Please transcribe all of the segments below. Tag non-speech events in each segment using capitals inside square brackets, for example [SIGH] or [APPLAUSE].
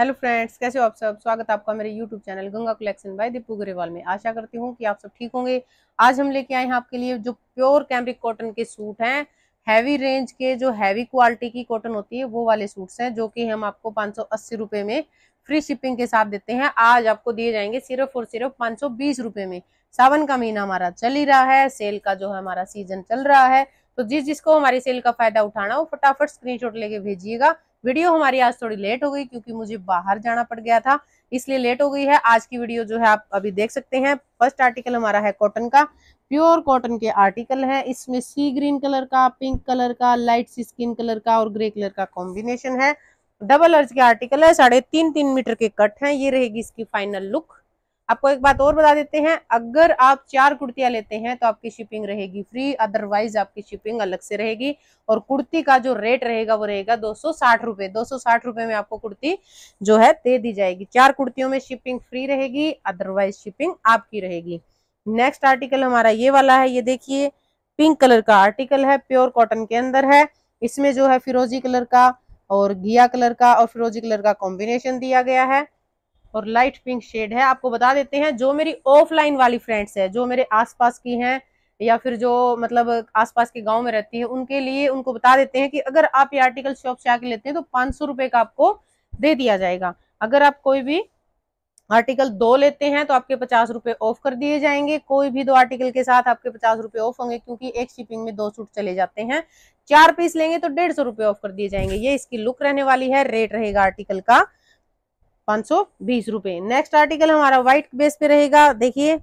hello friends कैसे हो आप सब स्वागत है आपका मेरे YouTube channel Ganga collection by Deepu Grewal में आशा करती हूँ कि आप सब ठीक होंगे आज हम लेके आए हैं आपके लिए जो प्योर कैमरिक कॉटन के सूट हैं हैवी रेंज के जो हैवी क्वालिटी की कॉटन होती है वो वाले सूट्स हैं जो कि हम आपको पाँच सौ में फ्री शिपिंग के साथ देते हैं आज आपको दिए जाएंगे सिर्फ और सिर्फ पाँच में सावन का महीना हमारा चल ही रहा है सेल का जो है हमारा सीजन चल रहा है तो जिस जिसको हमारी सेल का फायदा उठाना हो फटाफट स्क्रीन लेके भेजिएगा वीडियो हमारी आज थोड़ी लेट हो गई क्योंकि मुझे बाहर जाना पड़ गया था इसलिए लेट हो गई है आज की वीडियो जो है आप अभी देख सकते हैं फर्स्ट आर्टिकल हमारा है कॉटन का प्योर कॉटन के आर्टिकल है इसमें सी ग्रीन कलर का पिंक कलर का लाइट सी स्किन कलर का और ग्रे कलर का कॉम्बिनेशन है डबल अर्ज के आर्टिकल है साढ़े तीन तीन मीटर के कट हैं ये रहेगी इसकी फाइनल लुक आपको एक बात और बता देते हैं अगर आप चार कुर्तियां लेते हैं तो आपकी शिपिंग रहेगी फ्री अदरवाइज आपकी शिपिंग अलग से रहेगी और कुर्ती का जो रेट रहेगा वो रहेगा दो सौ साठ रुपए दो सौ साठ रुपए में आपको कुर्ती जो है दे दी जाएगी चार कुर्तियों में शिपिंग फ्री रहेगी अदरवाइज शिपिंग आपकी रहेगी नेक्स्ट आर्टिकल हमारा ये वाला है ये देखिए पिंक कलर का आर्टिकल है प्योर कॉटन के अंदर है इसमें जो है फिरोजी कलर का और घिया कलर का और फिरोजी कलर का कॉम्बिनेशन दिया गया है और लाइट पिंक शेड है आपको बता देते हैं जो मेरी ऑफलाइन वाली फ्रेंड्स है जो मेरे आसपास की हैं या फिर जो मतलब आसपास के गांव में रहती है उनके लिए उनको बता देते हैं कि अगर आप ये आर्टिकल शॉप से आके लेते हैं तो पांच सौ रुपए का आपको दे दिया जाएगा अगर आप कोई भी आर्टिकल दो लेते हैं तो आपके पचास रुपए ऑफ कर दिए जाएंगे कोई भी दो आर्टिकल के साथ आपके पचास रुपए ऑफ होंगे क्योंकि एक शिपिंग में दो सूट चले जाते हैं चार पीस लेंगे तो डेढ़ सौ रुपए ऑफ कर दिए जाएंगे ये इसकी लुक रहने वाली है रेट रहेगा आर्टिकल का पाँच सौ बीस नेक्स्ट आर्टिकल हमारा व्हाइट बेस पे रहेगा देखिए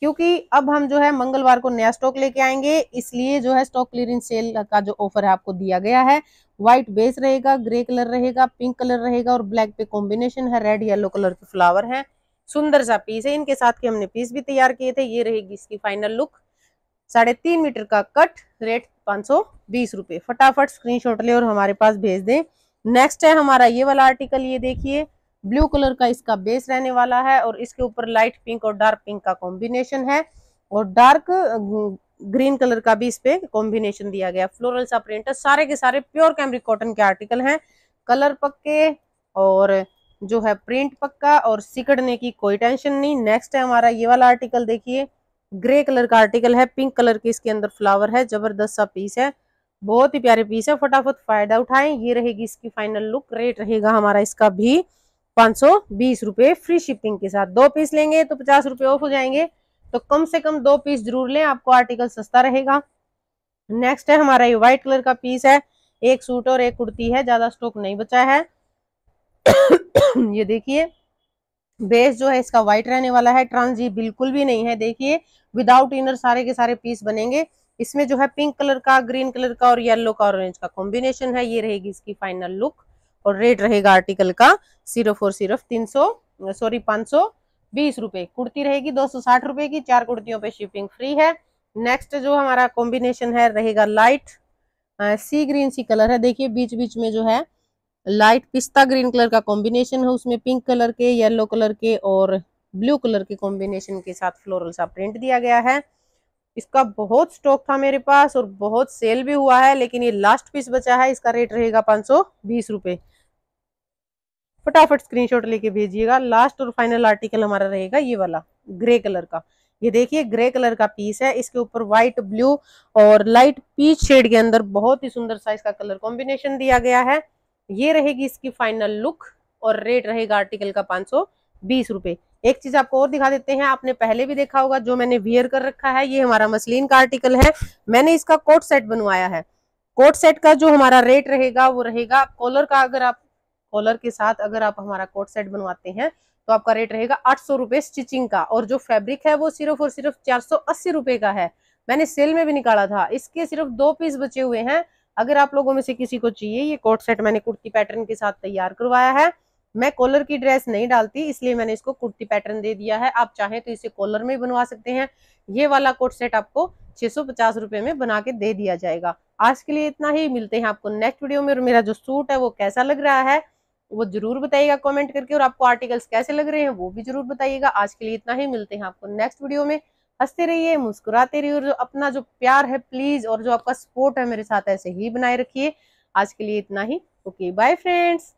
क्योंकि अब हम जो है मंगलवार को नया स्टॉक लेके आएंगे इसलिए जो है स्टॉक क्लियरिंग सेल का जो ऑफर है आपको दिया गया है व्हाइट बेस रहेगा ग्रे कलर रहेगा पिंक कलर रहेगा और ब्लैक पे कॉम्बिनेशन है रेड येलो कलर के फ्लावर है सुंदर सा पीस है इनके साथ के हमने पीस भी तैयार किए थे ये रहेगी इसकी फाइनल लुक साढ़े तीन मीटर का कट रेट पाँच सौ बीस रुपये फटाफट स्क्रीनशॉट ले और हमारे पास भेज दें नेक्स्ट है हमारा ये वाला आर्टिकल ये देखिए ब्लू कलर का इसका बेस रहने वाला है और इसके ऊपर लाइट पिंक और डार्क पिंक का कॉम्बिनेशन है और डार्क ग्रीन कलर का भी इस पे कॉम्बिनेशन दिया गया फ्लोरल सा प्रिंट है सारे के सारे प्योर कैमरिक कॉटन के आर्टिकल हैं कलर पक्के और जो है प्रिंट पक्का और सिकड़ने की कोई टेंशन नहीं नेक्स्ट है हमारा ये वाला आर्टिकल देखिए ग्रे कलर का आर्टिकल है पिंक कलर के इसके अंदर फ्लावर है जबरदस्त सा पीस है बहुत ही प्यारे पीस है फटाफट फायदा उठाएं ये रहेगी इसकी फाइनल लुक रेट रहेगा हमारा इसका भी पाँच सौ बीस रूपए फ्री शिपिंग के साथ दो पीस लेंगे तो पचास रुपए ऑफ हो जाएंगे तो कम से कम दो पीस जरूर लें आपको आर्टिकल सस्ता रहेगा नेक्स्ट है हमारा ये व्हाइट कलर का पीस है एक सूट और एक कुर्ती है ज्यादा स्टॉक नहीं बचा है [COUGHS] ये देखिए बेस जो है इसका व्हाइट रहने वाला है ट्रांजी बिल्कुल भी नहीं है देखिए विदाउट इनर सारे के सारे पीस बनेंगे इसमें जो है पिंक कलर का ग्रीन कलर का और येलो का ऑरेंज का कॉम्बिनेशन है ये रहेगी इसकी फाइनल लुक और रेट रहेगा आर्टिकल का सिर्फ और सिर्फ तीन सॉरी पाँच सौ बीस रुपए कुर्ती रहेगी दो सौ साठ रुपए की चार कुर्तियों पे शिपिंग फ्री है नेक्स्ट जो हमारा कॉम्बिनेशन है रहेगा light sea green sea colour है देखिए बीच बीच में जो है लाइट पिस्ता ग्रीन कलर का कॉम्बिनेशन है उसमें पिंक कलर के येलो कलर के और ब्लू कलर के कॉम्बिनेशन के साथ फ्लोरल सा प्रिंट दिया गया है इसका बहुत स्टॉक था मेरे पास और बहुत सेल भी हुआ है लेकिन ये लास्ट पीस बचा है इसका रेट रहेगा पाँच सौ बीस फटाफट स्क्रीनशॉट लेके भेजिएगा लास्ट और फाइनल आर्टिकल हमारा रहेगा ये वाला ग्रे कलर का ये देखिए ग्रे कलर का पीस है इसके ऊपर व्हाइट ब्लू और लाइट पीच शेड के अंदर बहुत ही सुंदर साइज का कलर कॉम्बिनेशन दिया गया है ये रहेगी इसकी फाइनल लुक और रेट रहेगा आर्टिकल का पांच रुपए एक चीज आपको और दिखा देते हैं आपने पहले भी देखा होगा जो मैंने वियर कर रखा है ये हमारा मसलिन का आर्टिकल है मैंने इसका कोट सेट बनवाया है कोट सेट का जो हमारा रेट रहेगा वो रहेगा कॉलर का अगर आप कॉलर के साथ अगर आप हमारा कोट सेट बनवाते हैं तो आपका रेट रहेगा आठ सौ रुपए स्टिचिंग का और जो फैब्रिक है वो सिर्फ और सिर्फ चार सौ अस्सी रुपए का है मैंने सेल में भी निकाला था इसके सिर्फ दो पीस बचे हुए हैं अगर आप लोगों में से किसी को चाहिए ये कोट सेट मैंने कुर्ती पैटर्न के साथ तैयार करवाया है मैं कॉलर की ड्रेस नहीं डालती इसलिए मैंने इसको कुर्ती पैटर्न दे दिया है आप चाहें तो इसे कॉलर में बनवा सकते हैं ये वाला कोट सेट आपको छह सौ में बना के दे दिया जाएगा आज के लिए इतना ही मिलते हैं आपको नेक्स्ट वीडियो में और मेरा जो सूट है वो कैसा लग रहा है वो जरूर बताइएगा कमेंट करके और आपको आर्टिकल्स कैसे लग रहे हैं वो भी जरूर बताइएगा आज के लिए इतना ही मिलते हैं आपको नेक्स्ट वीडियो में हंसते रहिए मुस्कुराते रहिए और जो अपना जो प्यार है प्लीज और जो आपका सपोर्ट है मेरे साथ ऐसे ही बनाए रखिए आज के लिए इतना ही ओके बाय फ्रेंड्स